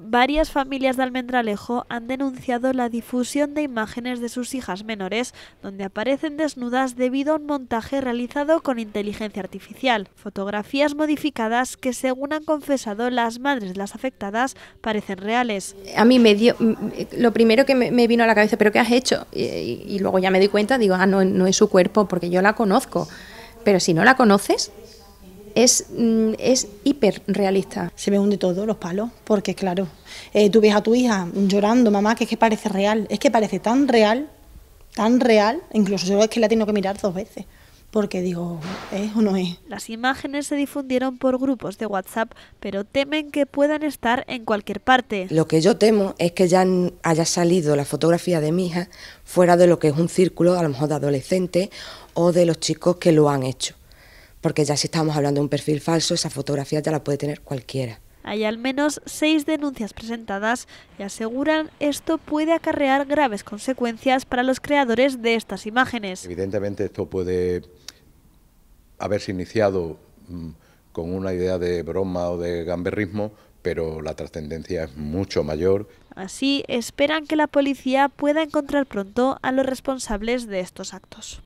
Varias familias de Almendralejo han denunciado la difusión de imágenes de sus hijas menores donde aparecen desnudas debido a un montaje realizado con inteligencia artificial. Fotografías modificadas que, según han confesado las madres de las afectadas, parecen reales. A mí me dio lo primero que me vino a la cabeza, ¿pero qué has hecho? Y, luego ya me di cuenta, digo, ah, no, no es su cuerpo porque yo la conozco. Pero si no la conoces, es, mm, es hiperrealista. Se me hunde todo, los palos, porque claro, eh, tú ves a tu hija llorando, mamá, que es que parece real, es que parece tan real, tan real, incluso yo es que la he que mirar dos veces porque digo, ¿es o no es? Las imágenes se difundieron por grupos de WhatsApp, pero temen que puedan estar en cualquier parte. Lo que yo temo es que ya haya salido la fotografía de mi hija fuera de lo que es un círculo, a lo mejor de adolescentes o de los chicos que lo han hecho porque ya si estamos hablando de un perfil falso, esa fotografía ya la puede tener cualquiera. Hay al menos seis denuncias presentadas y aseguran esto puede acarrear graves consecuencias para los creadores de estas imágenes. Evidentemente esto puede haberse iniciado mm, con una idea de broma o de gamberrismo, pero la trascendencia es mucho mayor. Así esperan que la policía pueda encontrar pronto a los responsables de estos actos.